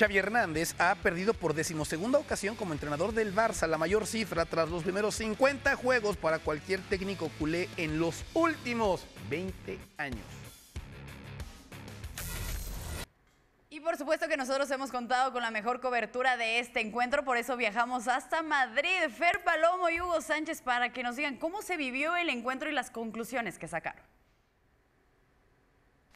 Xavi Hernández ha perdido por decimosegunda ocasión como entrenador del Barça, la mayor cifra tras los primeros 50 juegos para cualquier técnico culé en los últimos 20 años. Y por supuesto que nosotros hemos contado con la mejor cobertura de este encuentro, por eso viajamos hasta Madrid. Fer Palomo y Hugo Sánchez para que nos digan cómo se vivió el encuentro y las conclusiones que sacaron.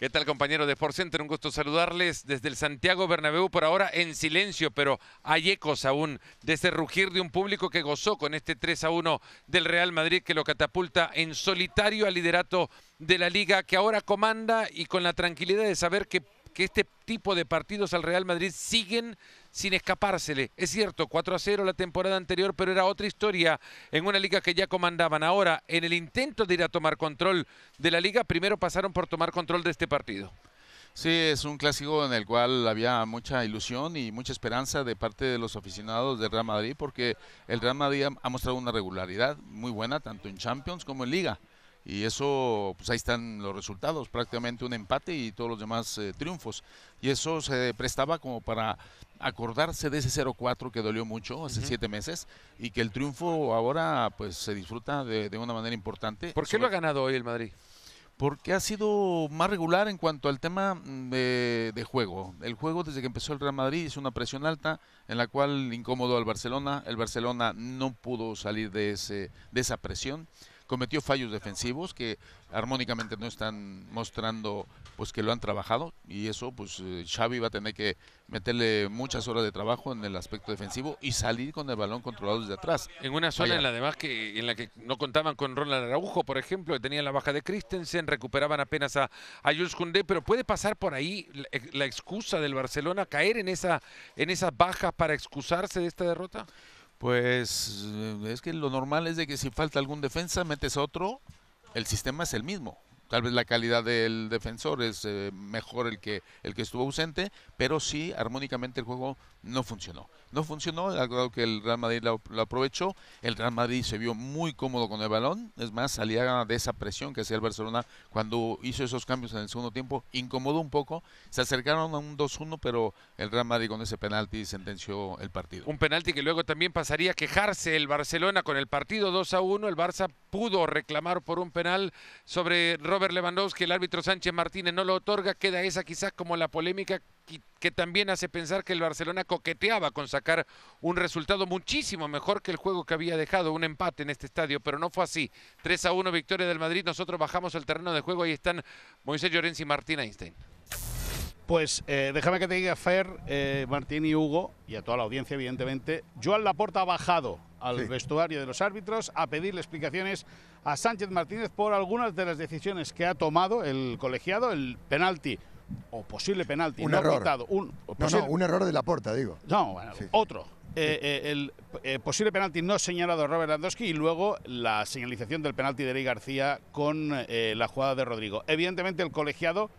¿Qué tal compañero de Sport Center? Un gusto saludarles desde el Santiago Bernabéu por ahora en silencio, pero hay ecos aún de ese rugir de un público que gozó con este 3 a 1 del Real Madrid que lo catapulta en solitario al liderato de la liga que ahora comanda y con la tranquilidad de saber que que este tipo de partidos al Real Madrid siguen sin escapársele. Es cierto, 4 a 0 la temporada anterior, pero era otra historia en una liga que ya comandaban. Ahora, en el intento de ir a tomar control de la liga, primero pasaron por tomar control de este partido. Sí, es un clásico en el cual había mucha ilusión y mucha esperanza de parte de los aficionados del Real Madrid, porque el Real Madrid ha mostrado una regularidad muy buena, tanto en Champions como en Liga y eso, pues ahí están los resultados, prácticamente un empate y todos los demás eh, triunfos. Y eso se prestaba como para acordarse de ese 0-4 que dolió mucho hace siete meses y que el triunfo ahora pues se disfruta de, de una manera importante. ¿Por qué lo ha ganado hoy el Madrid? porque ha sido más regular en cuanto al tema mm, de, juego. El juego desde que empezó el Real Madrid hizo una presión alta en la cual incómodo al Barcelona. El Barcelona no pudo salir de, ese, de esa presión cometió fallos defensivos que armónicamente no están mostrando pues que lo han trabajado y eso pues eh, Xavi va a tener que meterle muchas horas de trabajo en el aspecto defensivo y salir con el balón controlado desde atrás. En una zona en la que en la que no contaban con Ronald Araujo, por ejemplo, que tenían la baja de Christensen, recuperaban apenas a, a Jules Koundé, pero puede pasar por ahí la, excusa del Barcelona caer en esa en esas bajas para excusarse de esta derrota. Pues eh, es que lo normal es de que si falta algún defensa, metes otro, el sistema es el mismo. Tal vez la calidad del defensor es eh, mejor el que, el que estuvo ausente, pero sí, armónicamente el juego no funcionó. No funcionó, dado que el Real Madrid lo, aprovechó. El Real Madrid se vio muy cómodo con el balón. Es más, salía de esa presión que hacía el Barcelona cuando hizo esos cambios en el segundo tiempo. Incomodó un poco. Se acercaron a un 2-1, pero el Real Madrid con ese penalti sentenció el partido. Un penalti que luego también pasaría a quejarse el Barcelona con el partido 2-1. El Barça pudo reclamar por un penal sobre Robert Lewandowski, el árbitro Sánchez Martínez no lo otorga, queda esa quizás como la polémica que, también hace pensar que el Barcelona coqueteaba con sacar un resultado muchísimo mejor que el juego que había dejado, un empate en este estadio, pero no fue así. 3 a 1 victoria del Madrid, nosotros bajamos el terreno de juego, ahí están Moisés Llorenzi y Martín Einstein. Pues eh, déjame que te diga, Fer, eh, Martín y Hugo, y a toda la audiencia, evidentemente, Joan Laporta ha bajado al vestuario de los árbitros a pedirle explicaciones a Sánchez Martínez por algunas de las decisiones que ha tomado el colegiado, el penalti o posible penalti. Un no error. un, no, no, un error de Laporta, digo. No, bueno, otro. Eh, el posible penalti no señalado a Robert Landowski y luego la señalización del penalti de Ley García con la jugada de Rodrigo. Evidentemente el colegiado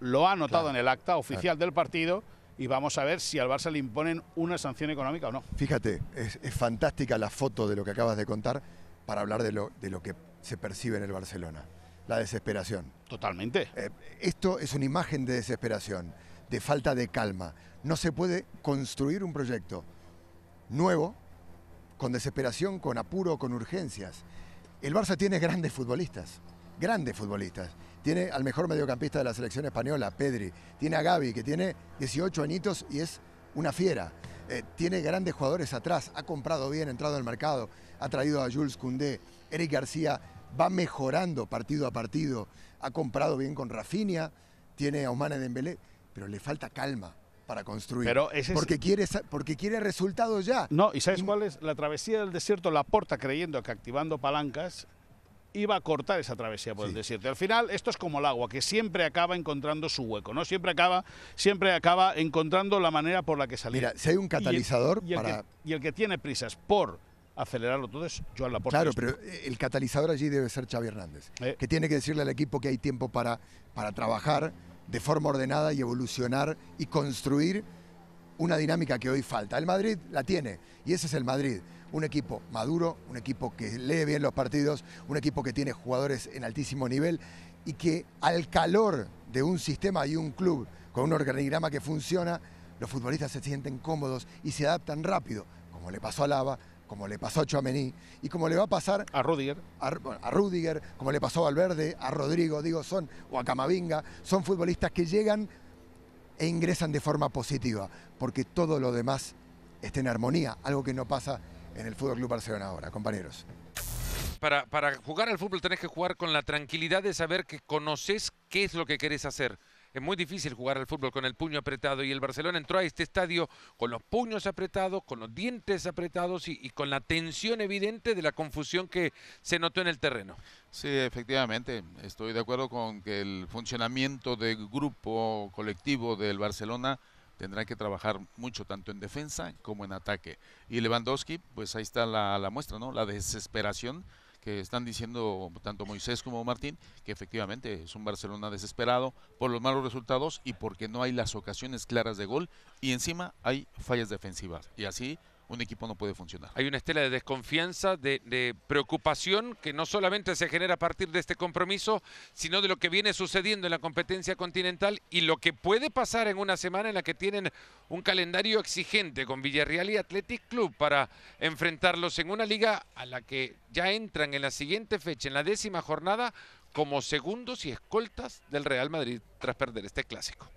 lo ha anotado en el acta oficial del partido y vamos a ver si al Barça le imponen una sanción económica o no. Fíjate, es, fantástica la foto de lo que acabas de contar para hablar de lo, que se percibe en el Barcelona, la desesperación. Totalmente. Eh, esto es una imagen de desesperación, de falta de calma. No se puede construir un proyecto nuevo con desesperación, con apuro, con urgencias. El Barça tiene grandes futbolistas grandes futbolistas. Tiene al mejor mediocampista de la selección española, Pedri. Tiene a Gaby, que tiene 18 añitos y es una fiera. Eh, tiene grandes jugadores atrás, ha comprado bien, ha entrado al mercado, ha traído a Jules Cundé, Eric García va mejorando partido a partido, ha comprado bien con Rafinha, tiene a Humana Dembélé, pero le falta calma para construir. Pero porque, quiere, porque quiere resultados ya. No, ¿y sabes cuál es? La travesía del desierto la porta creyendo que activando palancas iba a cortar esa travesía por decirte. el desierto. al final, esto es como el agua, que siempre acaba encontrando su hueco, ¿no? Siempre acaba, siempre acaba encontrando la manera por la que salir. Mira, si hay un catalizador y el, Que, tiene prisas por acelerarlo todo es Joan Laporta. Claro, este. pero eh, el catalizador allí debe ser Xavi Hernández, eh. que tiene que decirle al equipo que hay tiempo para, para trabajar de forma ordenada y evolucionar y construir una dinámica que hoy falta. El Madrid la tiene y ese es el Madrid. Un equipo maduro, un equipo que lee bien los partidos, un equipo que tiene jugadores en altísimo nivel y que al calor de un sistema y un club con un organigrama que funciona, los futbolistas se sienten cómodos y se adaptan rápido, como le pasó a Lava, como le pasó a Chouameni y como le va a pasar a Rudiger, a, Rudiger, como le pasó a Valverde, a Rodrigo, digo, son o a Camavinga, son futbolistas que llegan e ingresan de forma positiva, porque todo lo demás está en armonía, algo que no pasa en el Fútbol Club Barcelona ahora, compañeros. Para, para jugar al fútbol tenés que jugar con la tranquilidad de saber que conoces qué es lo que querés hacer. Es muy difícil jugar al fútbol con el puño apretado y el Barcelona entró a este estadio con los puños apretados, con los dientes apretados y, con la tensión evidente de la confusión que se notó en el terreno. Sí, efectivamente, estoy de acuerdo con que el funcionamiento del grupo colectivo del Barcelona tendrá que trabajar mucho, tanto en defensa como en ataque. Y Lewandowski, pues ahí está la, la muestra, ¿no? La desesperación que están diciendo tanto Moisés como Martín, que efectivamente es un Barcelona desesperado por los malos resultados y porque no hay las ocasiones claras de gol y encima hay fallas defensivas. Y así un equipo no puede funcionar. Hay una estela de desconfianza, de, preocupación que no solamente se genera a partir de este compromiso, sino de lo que viene sucediendo en la competencia continental y lo que puede pasar en una semana en la que tienen un calendario exigente con Villarreal y Athletic Club para enfrentarlos en una liga a la que ya entran en la siguiente fecha, en la décima jornada, como segundos y escoltas del Real Madrid tras perder este clásico.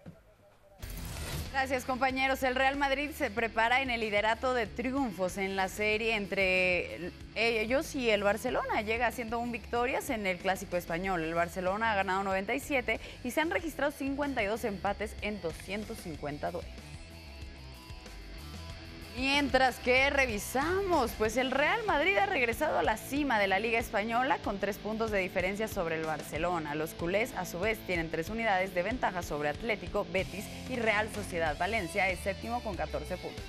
Gracias compañeros. El Real Madrid se prepara en el liderato de triunfos en la serie entre ellos y el Barcelona. Llega haciendo un victorias en el clásico español. El Barcelona ha ganado 97 y se han registrado 52 empates en 252. Mientras que revisamos, pues el Real Madrid ha regresado a la cima de la Liga Española con tres puntos de diferencia sobre el Barcelona. Los culés a su vez tienen tres unidades de ventaja sobre Atlético, Betis y Real Sociedad Valencia, es séptimo con 14 puntos.